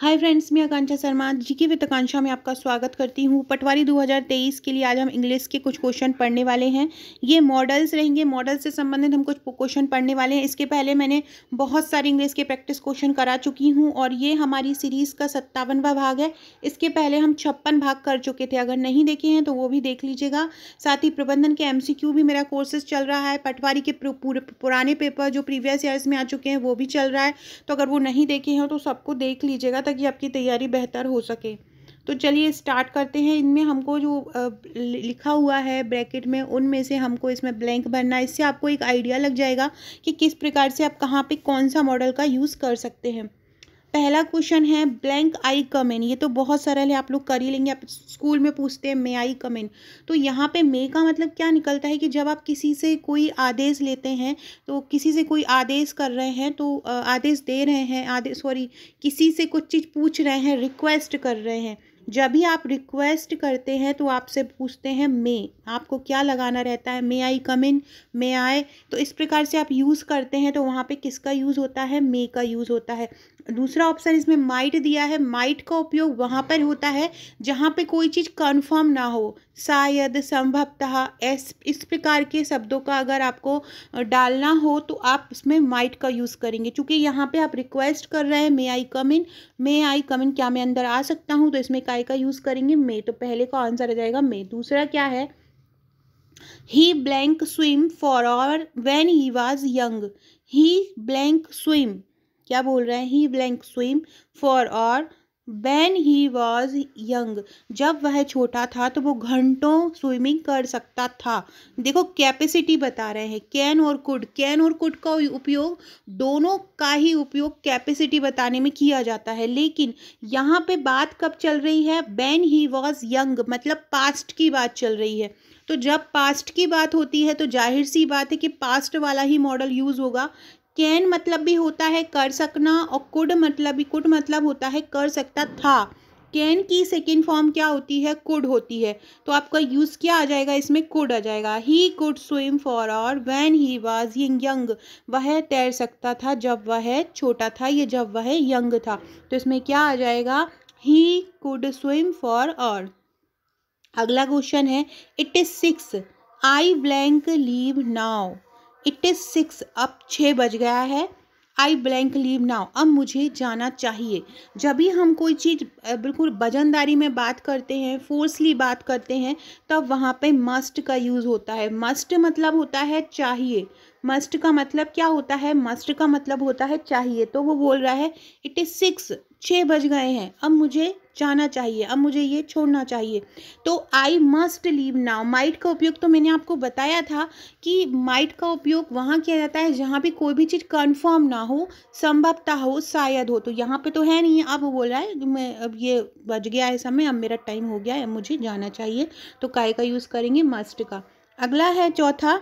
hi friends मैं आकांक्षा शर्मा जी के with आकांक्षा में आपका स्वागत करती हूँ पटवारी 2023 के लिए आज हम इंग्लिश के कुछ क्वेश्चन पढ़ने वाले हैं ये मॉडल्स रहेंगे मॉडल से संबंधित हम कुछ क्वेश्चन पढ़ने वाले हैं इसके पहले मैंने बहुत सारे इंग्लिश के प्रैक्टिस क्वेश्चन करा चुकी हूँ और ये हमारी सीरीज़ का सत्तावनवा भाग है इसके पहले हम छप्पन भाग कर चुके थे अगर नहीं देखे हैं तो वो भी देख लीजिएगा साथ ही प्रबंधन के एम भी मेरा कोर्सेज चल रहा है पटवारी के पुराने पेपर जो प्रीवियस ईयर्स में आ चुके हैं वो भी चल रहा है तो अगर वो नहीं देखे हैं तो सबको देख लीजिएगा तक ये आपकी तैयारी बेहतर हो सके तो चलिए स्टार्ट करते हैं इनमें हमको जो लिखा हुआ है ब्रैकेट में उनमें से हमको इसमें ब्लैंक भरना है इससे आपको एक आइडिया लग जाएगा कि किस प्रकार से आप कहाँ पे कौन सा मॉडल का यूज़ कर सकते हैं पहला क्वेश्चन है ब्लैंक आई कम इन ये तो बहुत सरल है आप लोग कर ही लेंगे आप स्कूल में पूछते हैं मे आई कम इन तो यहाँ पे मे का मतलब क्या निकलता है कि जब आप किसी से कोई आदेश लेते हैं तो किसी से कोई आदेश कर रहे हैं तो आदेश दे रहे हैं आदेश सॉरी किसी से कुछ चीज़ पूछ रहे हैं रिक्वेस्ट कर रहे हैं जब भी आप रिक्वेस्ट करते हैं तो आपसे पूछते हैं मे आपको क्या लगाना रहता है मे आई कम इन मे आए तो इस प्रकार से आप यूज़ करते हैं तो वहाँ पे किसका यूज़ होता है मे का यूज़ होता है दूसरा ऑप्शन इसमें माइट दिया है माइट का उपयोग वहाँ पर होता है जहाँ पे कोई चीज़ कन्फर्म ना हो शायद संभवतः ऐस इस प्रकार के शब्दों का अगर आपको डालना हो तो आप उसमें माइट का यूज़ करेंगे क्योंकि यहाँ पे आप रिक्वेस्ट कर रहे हैं मे आई कम इन मे आई कम इन क्या मैं अंदर आ सकता हूँ तो इसमें का आई का यूज़ करेंगे मे तो पहले का आंसर आ जाएगा मे दूसरा क्या है he blank swim for hour when he was young he blank swim क्या बोल रहे हैं he blank swim for hour when he was young जब वह छोटा था तो वो घंटों स्विमिंग कर सकता था देखो कैपेसिटी बता रहे हैं कैन और कुड कैन और कुड का उपयोग दोनों का ही उपयोग कैपेसिटी बताने में किया जाता है लेकिन यहाँ पे बात कब चल रही है बैन ही वॉज यंग मतलब पास्ट की बात चल रही है तो जब पास्ट की बात होती है तो जाहिर सी बात है कि पास्ट वाला ही मॉडल यूज़ होगा कैन मतलब भी होता है कर सकना और कुड मतलब भी कुड मतलब होता है कर सकता था कैन की सेकेंड फॉर्म क्या होती है कुड होती है तो आपका यूज़ क्या आ जाएगा इसमें कुड आ जाएगा he could swim for hour when he was young वह तैर सकता था जब वह छोटा था या जब वह यंग था तो इसमें क्या आ जाएगा ही कुड स्विम फॉर और अगला क्वेश्चन है it is six I blank leave now it is six अब छः बज गया है आई ब्लैंक लीव नाउ अब मुझे जाना चाहिए जब भी हम कोई चीज़ बिल्कुल वजनदारी में बात करते हैं फोर्सली बात करते हैं तब वहाँ पे मस्ट का यूज़ होता है मस्ट मतलब होता है चाहिए मस्ट का मतलब क्या होता है मस्ट का मतलब होता है चाहिए तो वो बोल रहा है इट इज़ सिक्स छः बज गए हैं अब मुझे जाना चाहिए अब मुझे ये छोड़ना चाहिए तो I must leave now might का उपयोग तो मैंने आपको बताया था कि माइट का उपयोग वहाँ किया जाता है जहाँ भी कोई भी चीज़ कंफर्म ना हो संभवता हो शायद हो तो यहाँ पे तो है नहीं अब बोल रहा है मैं अब ये बज गया है समय अब मेरा टाइम हो गया है मुझे जाना चाहिए तो काय का यूज़ करेंगे मस्ट का अगला है चौथा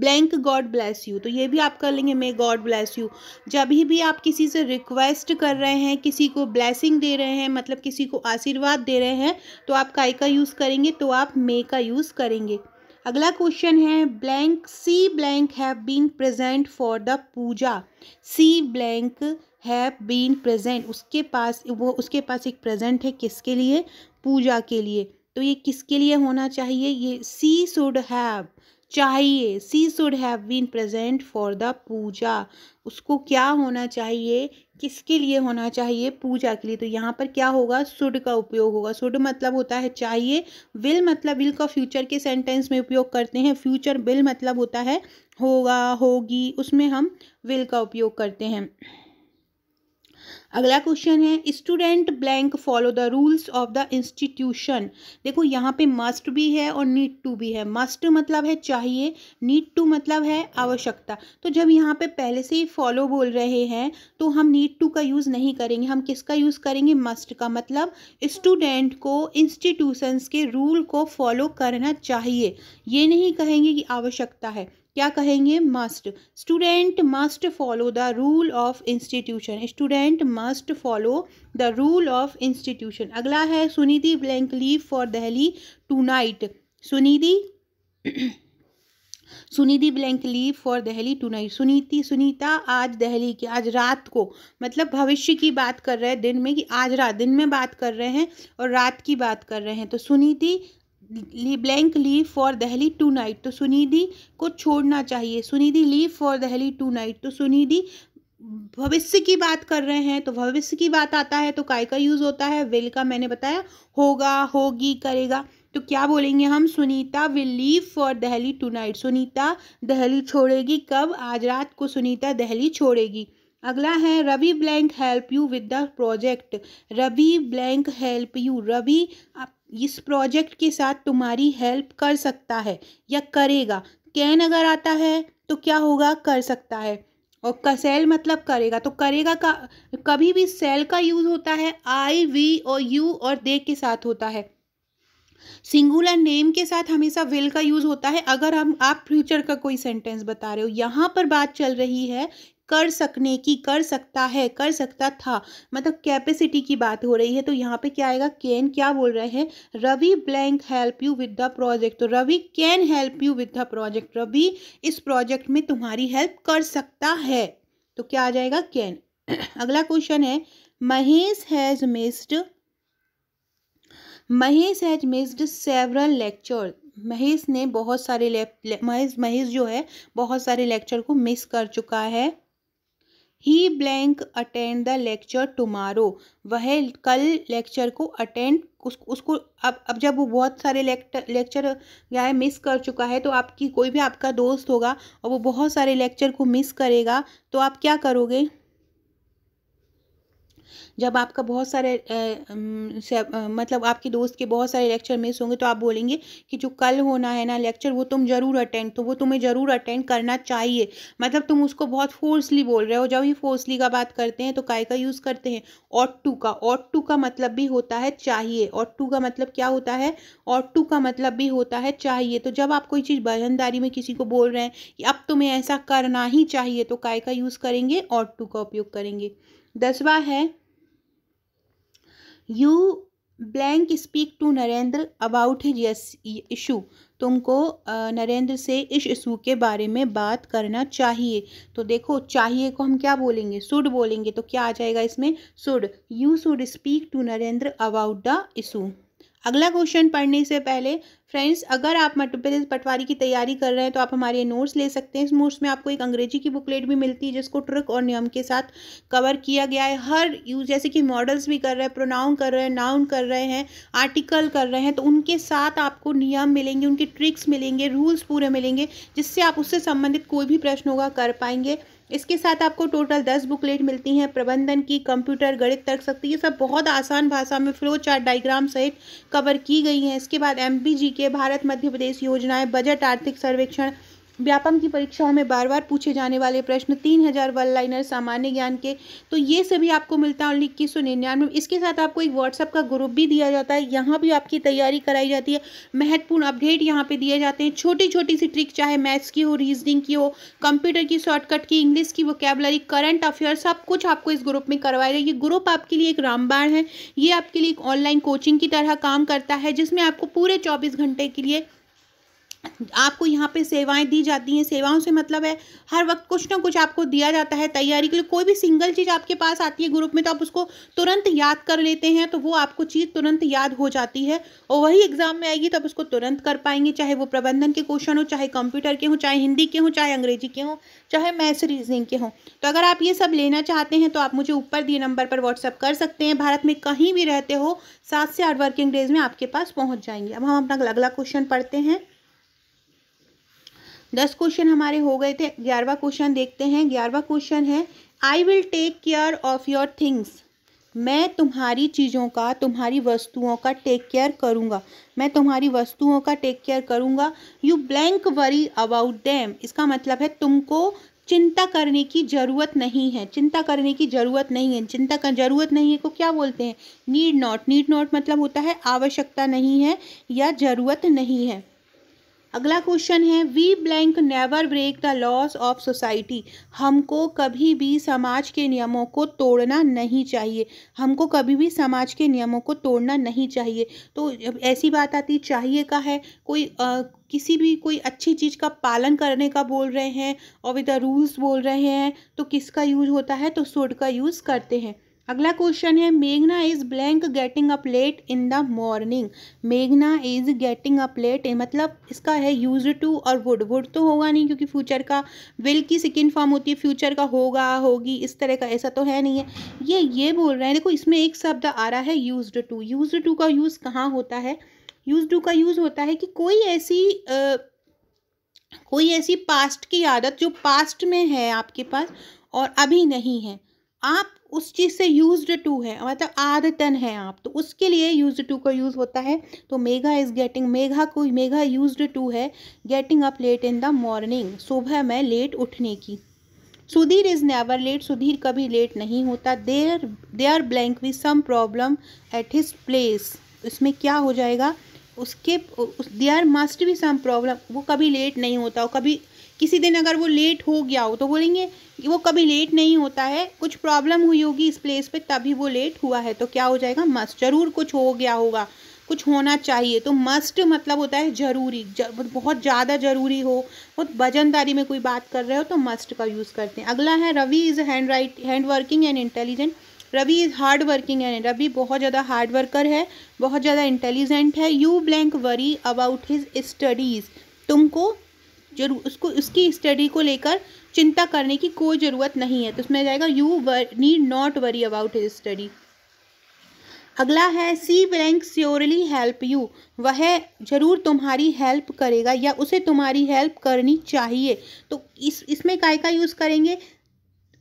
ब्लैंक गॉड ब्लेस यू तो ये भी आप कर लेंगे मे गॉड ब्लेस यू जब भी आप किसी से रिक्वेस्ट कर रहे हैं किसी को ब्लेसिंग दे रहे हैं मतलब किसी को आशीर्वाद दे रहे हैं तो आप काय का यूज़ करेंगे तो आप मे का यूज़ करेंगे अगला क्वेश्चन है blank she blank have been present for the puja she blank have been present उसके पास वो उसके पास एक प्रेजेंट है किसके लिए पूजा के लिए तो ये किसके लिए होना चाहिए ये सी शुड हैव चाहिए she should have been present for the puja उसको क्या होना चाहिए किसके लिए होना चाहिए पूजा के लिए तो यहाँ पर क्या होगा सुड का उपयोग होगा सुड मतलब होता है चाहिए विल मतलब विल का फ्यूचर के सेंटेंस में उपयोग करते हैं फ्यूचर विल मतलब होता है होगा होगी उसमें हम विल का उपयोग करते हैं अगला क्वेश्चन है student blank follow the rules of the institution देखो यहाँ पे मस्ट भी है और नीड टू भी है मस्ट मतलब है चाहिए नीड टू मतलब है आवश्यकता तो जब यहाँ पे पहले से ही फॉलो बोल रहे हैं तो हम नीड टू का यूज़ नहीं करेंगे हम किसका यूज़ करेंगे मस्ट का मतलब स्टूडेंट को इंस्टीट्यूशंस के रूल को फॉलो करना चाहिए ये नहीं कहेंगे कि आवश्यकता है क्या कहेंगे must student must follow the rule of institution student must follow the rule of institution अगला है Sunidhi blank leave for Delhi tonight Sunidhi Sunidhi blank leave for Delhi tonight Suniti Sunita आज दहली की आज रात को मतलब भविष्य की बात कर रहे हैं दिन में कि आज रात दिन में बात कर रहे हैं और रात की बात कर रहे हैं तो Suniti blank leave for Delhi tonight तो सुनिधि को छोड़ना चाहिए Sunidhi leave for Delhi tonight तो सुनिधि भविष्य की बात कर रहे हैं तो भविष्य की बात आता है तो काय का यूज़ होता है विल का मैंने बताया होगा होगी करेगा तो क्या बोलेंगे हम Sunita will leave for Delhi tonight Sunita Delhi छोड़ेगी कब आज रात को सुनीता दहली छोड़ेगी अगला है Ravi blank help you with the project Ravi blank help you Ravi इस प्रोजेक्ट के साथ तुम्हारी हेल्प कर सकता है या करेगा कैन अगर आता है तो क्या होगा कर सकता है और कसेल मतलब करेगा तो करेगा का कभी भी सेल का यूज़ होता है आई वी और यू और दे के साथ होता है सिंगुलर नेम के साथ हमेशा विल का यूज़ होता है अगर हम आप फ्यूचर का कोई सेंटेंस बता रहे हो यहाँ पर बात चल रही है कर सकने की कर सकता है कर सकता था मतलब कैपेसिटी की बात हो रही है तो यहाँ पे क्या आएगा कैन क्या बोल रहे हैं Ravi blank help you with the project तो Ravi can help you with the project Ravi इस प्रोजेक्ट में तुम्हारी हेल्प कर सकता है तो क्या आ जाएगा कैन अगला क्वेश्चन है Mahesh has missed Mahesh has missed several lecture Mahesh ने बहुत सारे महेश महेश जो है बहुत सारे लेक्चर को मिस कर चुका है he blank attend the lecture tomorrow वह कल लेक्चर को अटेंड उस, उसको अब अब जब वो बहुत सारे लेक्चर या है मिस कर चुका है तो आपकी कोई भी आपका दोस्त होगा और वो बहुत सारे लेक्चर को मिस करेगा तो आप क्या करोगे जब आपका बहुत सारे मतलब आपके दोस्त के बहुत सारे लेक्चर मिस होंगे तो आप बोलेंगे कि जो कल होना है ना लेक्चर वो तुम ज़रूर अटेंड तो वो तुम्हें ज़रूर अटेंड करना चाहिए मतलब तुम उसको बहुत फोर्सली बोल रहे हो जब ये फोर्सली का बात करते हैं तो काय का यूज़ करते हैं ऑट टू का ऑट टू का मतलब भी होता है चाहिए ऑट टू का मतलब क्या होता है ऑट टू का मतलब भी होता है चाहिए तो जब आप कोई चीज़ बहनदारी में किसी को बोल रहे हैं कि अब तुम्हें ऐसा करना ही चाहिए तो काय का यूज़ करेंगे ऑट टू का उपयोग करेंगे दसवा है you blank speak to Narendra about his issue तुमको नरेंद्र से इस इशू के बारे में बात करना चाहिए तो देखो चाहिए को हम क्या बोलेंगे सुड बोलेंगे तो क्या आ जाएगा इसमें should you should speak to Narendra about the issue अगला क्वेश्चन पढ़ने से पहले फ्रेंड्स अगर आप मध्य प्रदेश पटवारी की तैयारी कर रहे हैं तो आप हमारे नोट्स ले सकते हैं इस नोट्स में आपको एक अंग्रेजी की बुकलेट भी मिलती है जिसको ट्रिक और नियम के साथ कवर किया गया है हर यूज जैसे कि मॉडल्स भी कर रहे हैं प्रोनाउन कर रहे हैं नाउन कर रहे हैं आर्टिकल कर रहे हैं तो उनके साथ आपको नियम मिलेंगे उनके ट्रिक्स मिलेंगे रूल्स पूरे मिलेंगे जिससे आप उससे संबंधित कोई भी प्रश्न होगा कर पाएंगे इसके साथ आपको टोटल दस बुकलेट मिलती हैं प्रबंधन की कंप्यूटर गणित तर्क शक्ति ये सब बहुत आसान भाषा में फ्लो चार्ट डाइग्राम सहित कवर की गई हैं इसके बाद एम के भारत मध्य प्रदेश योजनाएँ बजट आर्थिक सर्वेक्षण व्यापम की परीक्षाओं में बार बार पूछे जाने वाले प्रश्न तीन हजार वन लाइनर सामान्य ज्ञान के तो ये सभी आपको मिलता है इक्कीस सौ निन्यानवे इसके साथ आपको एक व्हाट्सअप का ग्रुप भी दिया जाता है यहाँ भी आपकी तैयारी कराई जाती है महत्वपूर्ण अपडेट यहाँ पे दिए जाते हैं छोटी छोटी सी ट्रिक चाहे मैथ्स की हो रीजनिंग की हो कंप्यूटर की शॉर्टकट की इंग्लिश की वोकेबलरी करंट अफेयर सब कुछ आपको इस ग्रुप में करवाया जाए ये ग्रुप आपके लिए एक रामबाण है ये आपके लिए एक ऑनलाइन कोचिंग की तरह काम करता है जिसमें आपको पूरे चौबीस घंटे के लिए आपको यहाँ पे सेवाएं दी जाती हैं सेवाओं से मतलब है हर वक्त कुछ ना कुछ आपको दिया जाता है तैयारी के लिए कोई भी सिंगल चीज़ आपके पास आती है ग्रुप में तो आप उसको तुरंत याद कर लेते हैं तो वो आपको चीज़ तुरंत याद हो जाती है और वही एग्ज़ाम में आएगी तो आप उसको तुरंत कर पाएंगे चाहे वो प्रबंधन के क्वेश्चन हो चाहे कंप्यूटर के हों चाहे हिंदी के हों चाहे अंग्रेजी के हों चाहे मैथ्स रीजनिंग के हों तो अगर आप ये सब लेना चाहते हैं तो आप मुझे ऊपर दिए नंबर पर व्हाट्सअप कर सकते हैं भारत में कहीं भी रहते हो सात से आठ वर्किंग डेज़ में आपके पास पहुँच जाएंगे अब हम अपना अगला क्वेश्चन पढ़ते हैं दस क्वेश्चन हमारे हो गए थे ग्यारहवा क्वेश्चन देखते हैं ग्यारहवा क्वेश्चन है I will take care of your things मैं तुम्हारी चीज़ों का तुम्हारी वस्तुओं का टेक केयर करूँगा मैं तुम्हारी वस्तुओं का टेक केयर करूँगा you blank worry about them इसका मतलब है तुमको चिंता करने की ज़रूरत नहीं है चिंता करने की ज़रूरत नहीं है चिंता का ज़रूरत नहीं है को क्या बोलते हैं नीड नॉट नीड नॉट मतलब होता है आवश्यकता नहीं है या ज़रूरत नहीं है अगला क्वेश्चन है we blank never break the laws of society हमको कभी भी समाज के नियमों को तोड़ना नहीं चाहिए हमको कभी भी समाज के नियमों को तोड़ना नहीं चाहिए तो ऐसी बात आती चाहिए का है कोई आ, किसी भी कोई अच्छी चीज़ का पालन करने का बोल रहे हैं और विद द रूल्स बोल रहे हैं तो किसका यूज होता है तो सुड का यूज़ करते हैं अगला क्वेश्चन है मेघना is blank getting up late in the morning मेघना इज गेटिंग अप लेट मतलब इसका है यूज टू और वुड वुड तो होगा नहीं क्योंकि फ्यूचर का विल की सेकेंड फॉर्म होती है फ्यूचर का होगा होगी इस तरह का ऐसा तो है नहीं है ये ये बोल रहे हैं देखो इसमें एक शब्द आ रहा है use to use to use यूज़ कहाँ होता है यूज टू का यूज़ होता है कि कोई ऐसी आ, कोई ऐसी पास्ट की आदत जो पास्ट में है आपके पास और अभी नहीं है आप उस चीज़ से यूज्ड टू है मतलब आदतन है आप तो उसके लिए यूज टू का यूज़ होता है तो मेघा इज़ गेटिंग मेघा को मेघा यूज टू है getting up late in the morning सुबह में लेट उठने की Sudhir is never late Sudhir कभी लेट नहीं होता देर they are blank with some problem at his place इसमें क्या हो जाएगा उसके दे आर मस्ट भी सम प्रॉब्लम वो कभी लेट नहीं होता वो कभी किसी दिन अगर वो लेट हो गया हो तो बोलेंगे कि वो कभी लेट नहीं होता है कुछ प्रॉब्लम हुई होगी इस प्लेस पे तभी वो लेट हुआ है तो क्या हो जाएगा मस्ट जरूर कुछ हो गया होगा कुछ होना चाहिए तो मस्ट मतलब होता है ज़रूरी जर, बहुत ज़्यादा ज़रूरी हो बहुत वजनदारी में कोई बात कर रहे हो तो मस्ट का यूज़ करते हैं अगला है Ravi is hand right hand working and intelligent Ravi is hard working and Ravi बहुत ज़्यादा हार्ड वर्कर है बहुत ज़्यादा इंटेलिजेंट है you blank worry about his studies तुमको जरूर उसको उसकी स्टडी को लेकर चिंता करने की कोई ज़रूरत नहीं है तो उसमें जाएगा you need not worry about his study अगला है she blank surely help you वह जरूर तुम्हारी हेल्प करेगा या उसे तुम्हारी हेल्प करनी चाहिए तो इस इसमें काय का यूज़ करेंगे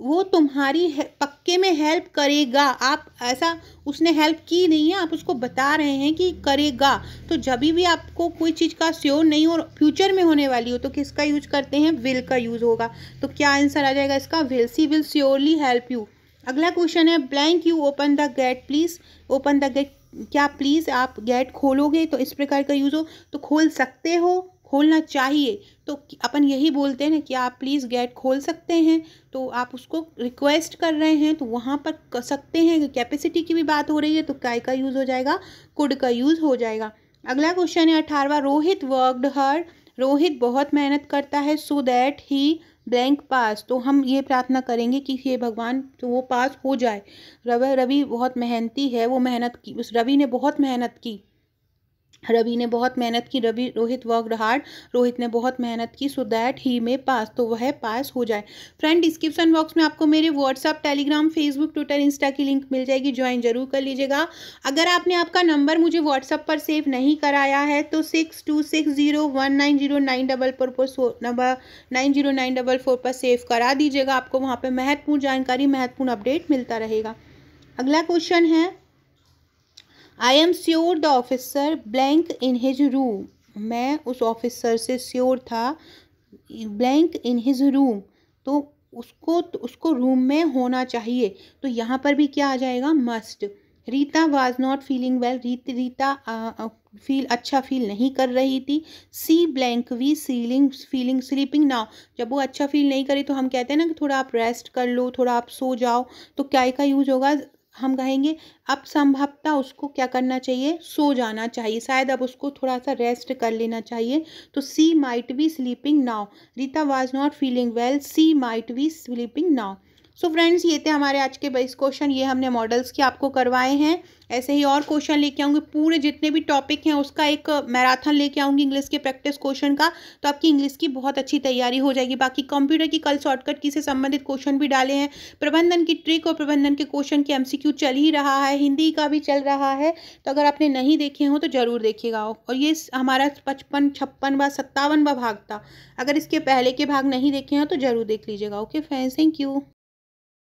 वो तुम्हारी पक्के में हेल्प करेगा आप ऐसा उसने हेल्प की नहीं है आप उसको बता रहे हैं कि करेगा तो जब भी आपको कोई चीज़ का श्योर नहीं और फ्यूचर में होने वाली हो तो किसका यूज करते हैं विल का यूज़ होगा तो क्या आंसर आ जाएगा इसका will she will surely help you अगला क्वेश्चन है blank you open the gate please open the gate क्या प्लीज़ आप गेट खोलोगे तो इस प्रकार का यूज़ हो तो खोल सकते हो खोलना चाहिए तो अपन यही बोलते हैं ना कि आप प्लीज़ गेट खोल सकते हैं तो आप उसको रिक्वेस्ट कर रहे हैं तो वहाँ पर कर सकते हैं कैपेसिटी की भी बात हो रही है तो काय का यूज़ हो जाएगा कुड का यूज़ हो जाएगा अगला क्वेश्चन है अठारवा रोहित वर्कड हर रोहित बहुत मेहनत करता है सो दैट ही ब्लैंक पास तो हम ये प्रार्थना करेंगे कि ये भगवान तो वो पास हो जाए रवि रवि बहुत मेहनती है वो मेहनत की उस रवि ने बहुत मेहनत की रवि ने बहुत मेहनत की रवि रोहित वर्क हार्ड रोहित ने बहुत मेहनत की सो दैट ही मे पास तो वह पास हो जाए फ्रेंड डिस्क्रिप्शन बॉक्स में आपको मेरे WhatsApp Telegram Facebook Twitter Insta की लिंक मिल जाएगी ज्वाइन जरूर कर लीजिएगा अगर आपने आपका नंबर मुझे व्हाट्सअप पर सेव नहीं कराया है तो six two six zero one nine zero nine double four पर number nine zero nine double four पर सेव करा दीजिएगा आपको वहाँ पर महत्वपूर्ण जानकारी महत्वपूर्ण अपडेट मिलता रहेगा अगला क्वेश्चन है I am sure the officer blank in his room मैं उस ऑफिसर से श्योर था ब्लैंक इन हिज रूम तो उसको तो उसको रूम में होना चाहिए तो यहाँ पर भी क्या आ जाएगा must Rita was not feeling well रीत रीता फील अच्छा फील नहीं कर रही थी she blank we ceiling feeling sleeping now जब वो अच्छा फील नहीं करे तो हम कहते हैं ना कि थोड़ा आप रेस्ट कर लो थोड़ा आप सो जाओ तो क्या का यूज होगा हम कहेंगे अब संभवतः उसको क्या करना चाहिए सो जाना चाहिए शायद अब उसको थोड़ा सा रेस्ट कर लेना चाहिए तो she might be sleeping now Rita was not feeling well she might be sleeping now so so friends ये थे हमारे आज के बेस क्वेश्चन ये हमने मॉडल्स के आपको करवाए हैं ऐसे ही और क्वेश्चन लेके आऊँगी पूरे जितने भी टॉपिक हैं उसका एक मैराथन लेके आऊँगी इंग्लिश के प्रैक्टिस क्वेश्चन का तो आपकी इंग्लिश की बहुत अच्छी तैयारी हो जाएगी बाकी कंप्यूटर की कल शॉर्टकट की से संबंधित क्वेश्चन भी डाले हैं प्रबंधन की ट्रिक और प्रबंधन के क्वेश्चन के एम चल ही रहा है हिंदी का भी चल रहा है तो अगर आपने नहीं देखे हों तो ज़रूर देखिएगा और ये हमारा पचपन छप्पन व सत्तावन भाग था अगर इसके पहले के भाग नहीं देखे हों तो ज़रूर देख लीजिएगा ओके फ्रेंड्स थैंक यू